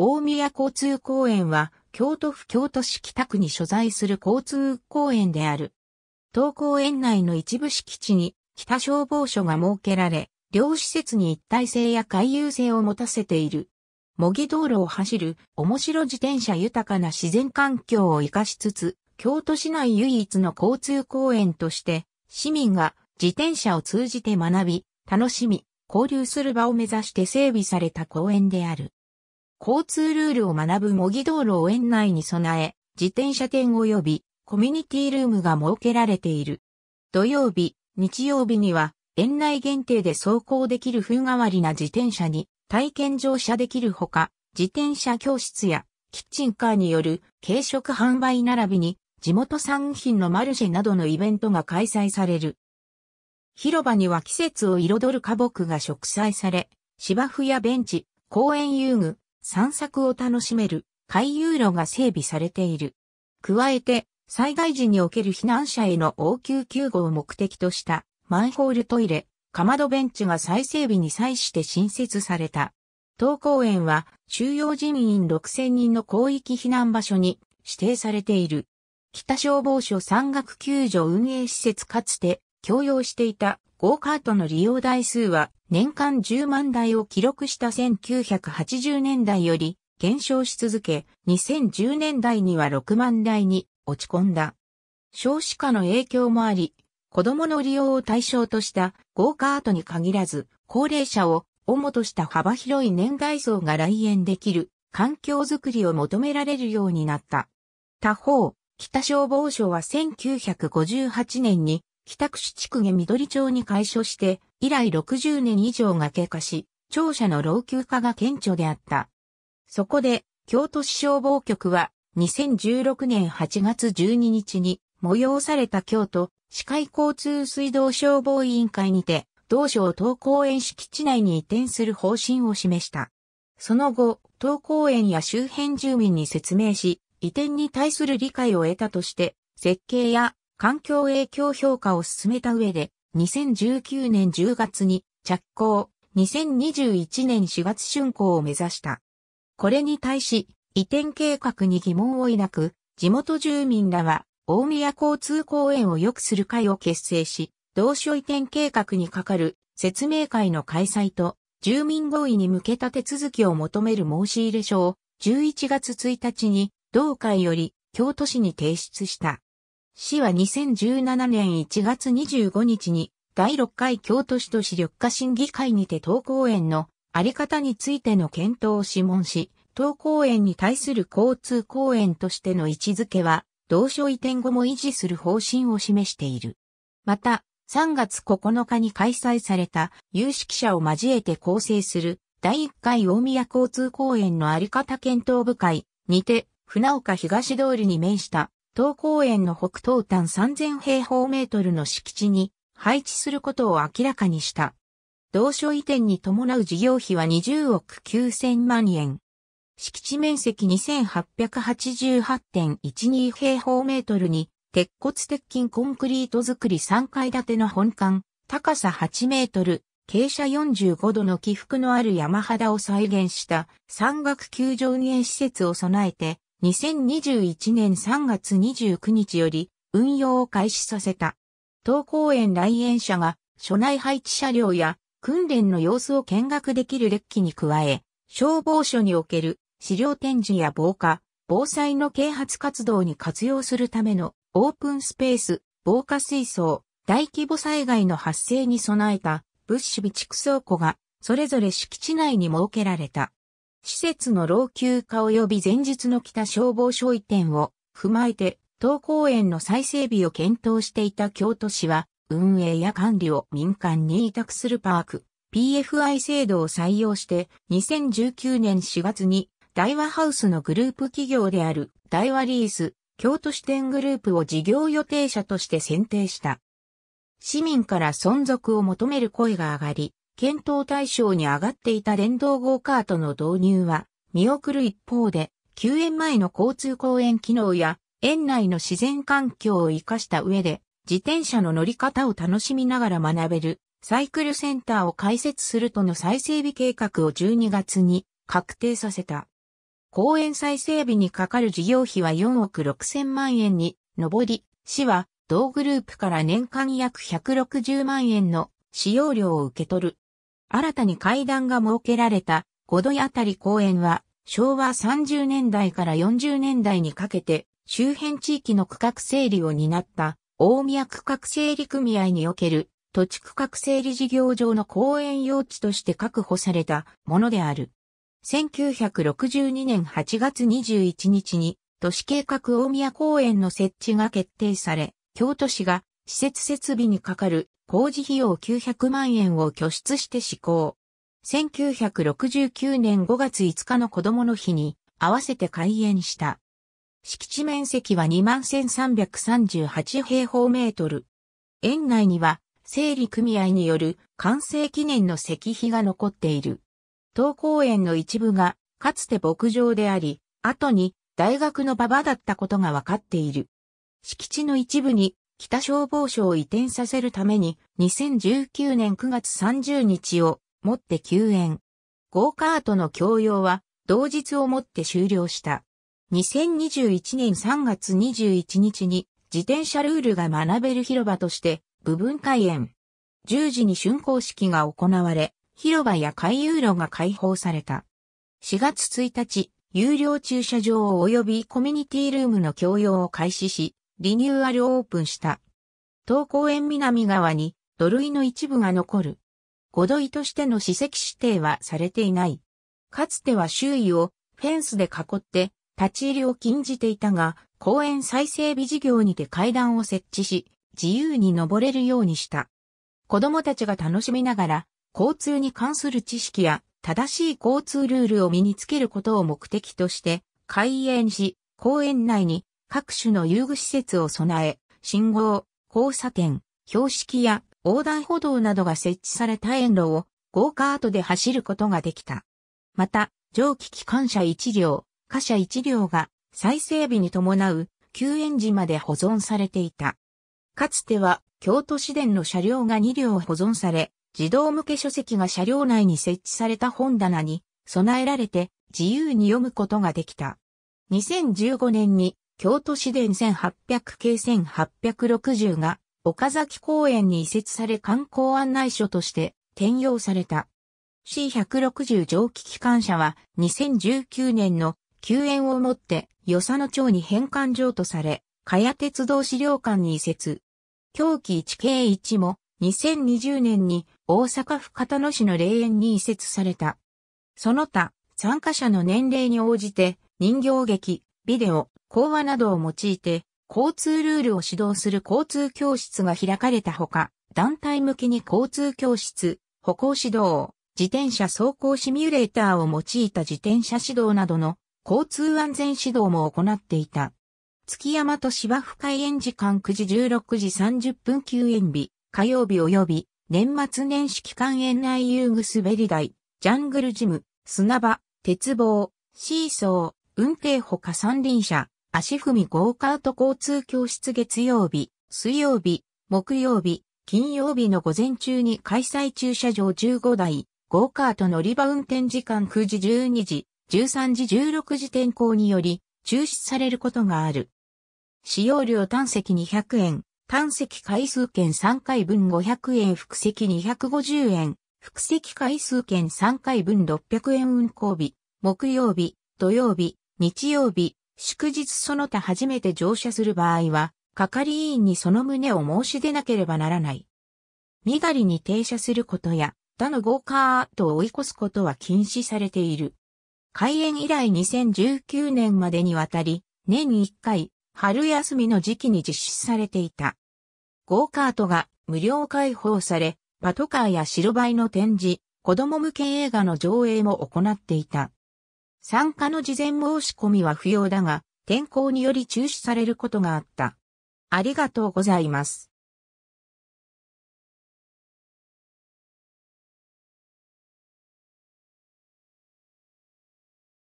大宮交通公園は、京都府京都市北区に所在する交通公園である。当公園内の一部敷地に北消防署が設けられ、両施設に一体性や回遊性を持たせている。模擬道路を走る面白自転車豊かな自然環境を活かしつつ、京都市内唯一の交通公園として、市民が自転車を通じて学び、楽しみ、交流する場を目指して整備された公園である。交通ルールを学ぶ模擬道路を園内に備え、自転車店及びコミュニティルームが設けられている。土曜日、日曜日には、園内限定で走行できる風変わりな自転車に体験乗車できるほか、自転車教室やキッチンカーによる軽食販売並びに地元産品のマルシェなどのイベントが開催される。広場には季節を彩る花木が植栽され、芝生やベンチ、公園遊具、散策を楽しめる回遊路が整備されている。加えて、災害時における避難者への応急救護を目的としたマンホールトイレ、かまどベンチが再整備に際して新設された。東公園は収容人員6000人の広域避難場所に指定されている。北消防署山岳救助運営施設かつて共用していたゴーカートの利用台数は年間10万台を記録した1980年代より減少し続け、2010年代には6万台に落ち込んだ。少子化の影響もあり、子供の利用を対象としたゴーカートに限らず、高齢者を主とした幅広い年代層が来園できる環境づくりを求められるようになった。他方、北消防署は1958年に北区市地区下緑町に改所して、以来60年以上が経過し、庁舎の老朽化が顕著であった。そこで、京都市消防局は、2016年8月12日に、催された京都、市会交通水道消防委員会にて、同省東公園敷地内に移転する方針を示した。その後、東公園や周辺住民に説明し、移転に対する理解を得たとして、設計や環境影響評価を進めた上で、2019年10月に着工、2021年4月竣工を目指した。これに対し、移転計画に疑問を抱く、地元住民らは、大宮交通公園を良くする会を結成し、同所移転計画にかかる説明会の開催と、住民合意に向けた手続きを求める申し入れ書を、11月1日に、同会より、京都市に提出した。市は2017年1月25日に第6回京都市都市緑化審議会にて東公園のあり方についての検討を諮問し、東公園に対する交通公園としての位置づけは、同所移転後も維持する方針を示している。また、3月9日に開催された有識者を交えて構成する第1回大宮交通公園のあり方検討部会にて、船岡東通りに面した東公園の北東端3000平方メートルの敷地に配置することを明らかにした。同所移転に伴う事業費は20億9000万円。敷地面積2888.12平方メートルに、鉄骨鉄筋コンクリート造り3階建ての本館、高さ8メートル、傾斜45度の起伏のある山肌を再現した山岳球場運営施設を備えて、2021年3月29日より運用を開始させた。東公園来園者が所内配置車両や訓練の様子を見学できるデッキに加え、消防署における資料展示や防火、防災の啓発活動に活用するためのオープンスペース、防火水槽、大規模災害の発生に備えた物資備蓄倉庫がそれぞれ敷地内に設けられた。施設の老朽化及び前述の北消防署移転を踏まえて、東公園の再整備を検討していた京都市は、運営や管理を民間に委託するパーク、PFI 制度を採用して、2019年4月に、大和ハウスのグループ企業である、大和リース、京都支店グループを事業予定者として選定した。市民から存続を求める声が上がり、検討対象に上がっていた電動ゴーカートの導入は見送る一方で、休園前の交通公園機能や園内の自然環境を活かした上で、自転車の乗り方を楽しみながら学べるサイクルセンターを開設するとの再整備計画を12月に確定させた。公園再整備にかかる事業費は4億6 0万円に上り、市は同グループから年間約160万円の使用料を受け取る新たに階段が設けられた五度あたり公園は昭和30年代から40年代にかけて周辺地域の区画整理を担った大宮区画整理組合における土地区画整理事業上の公園用地として確保されたものである。1962年8月21日に都市計画大宮公園の設置が決定され、京都市が施設設備にかかる工事費用900万円を拠出して施行。1969年5月5日の子供の日に合わせて開園した。敷地面積は21,338平方メートル。園内には整理組合による完成記念の石碑が残っている。当公園の一部がかつて牧場であり、後に大学の馬場だったことが分かっている。敷地の一部に北消防署を移転させるために2019年9月30日をもって休園。ゴーカートの供用は同日をもって終了した。2021年3月21日に自転車ルールが学べる広場として部分開園。10時に竣工式が行われ、広場や回遊路が開放された。4月1日、有料駐車場及びコミュニティルームの共用を開始し、リニューアルオープンした。東公園南側に土塁の一部が残る。五土井としての史跡指定はされていない。かつては周囲をフェンスで囲って立ち入りを禁じていたが、公園再整備事業にて階段を設置し、自由に登れるようにした。子供たちが楽しみながら、交通に関する知識や正しい交通ルールを身につけることを目的として、開園し、公園内に各種の遊具施設を備え、信号、交差点、標識や横断歩道などが設置された園路をゴーカートで走ることができた。また、蒸気機関車1両、貨車1両が再整備に伴う休園時まで保存されていた。かつては京都市電の車両が2両保存され、自動向け書籍が車両内に設置された本棚に備えられて自由に読むことができた。2015年に京都市電1800系1860が岡崎公園に移設され観光案内所として転用された。C160 蒸気機関車は2019年の救援をもって与謝野町に返還場とされ、加谷鉄道資料館に移設。狂気1 k 1も2020年に大阪府片野市の霊園に移設された。その他、参加者の年齢に応じて人形劇、ビデオ、講話などを用いて、交通ルールを指導する交通教室が開かれたほか、団体向けに交通教室、歩行指導、自転車走行シミュレーターを用いた自転車指導などの交通安全指導も行っていた。月山と芝生開園時間9時16時30分休園日、火曜日及び年末年始期間園内遊具滑り台、ジャングルジム、砂場、鉄棒、シーソー、運転ほか三輪車、足踏みゴーカート交通教室月曜日、水曜日、木曜日、金曜日の午前中に開催駐車場15台、ゴーカート乗り場運転時間9時12時、13時16時天候により、中止されることがある。使用料単席200円、単席回数券3回分500円、副席250円、副席回数券3回分600円運行日、木曜日、土曜日、日曜日、祝日その他初めて乗車する場合は、係員にその旨を申し出なければならない。身狩りに停車することや、他のゴーカートを追い越すことは禁止されている。開園以来2019年までにわたり、年に1回、春休みの時期に実施されていた。ゴーカートが無料開放され、パトカーや白バイの展示、子供向け映画の上映も行っていた。参加の事前申し込みは不要だが、天候により中止されることがあった。ありがとうございます。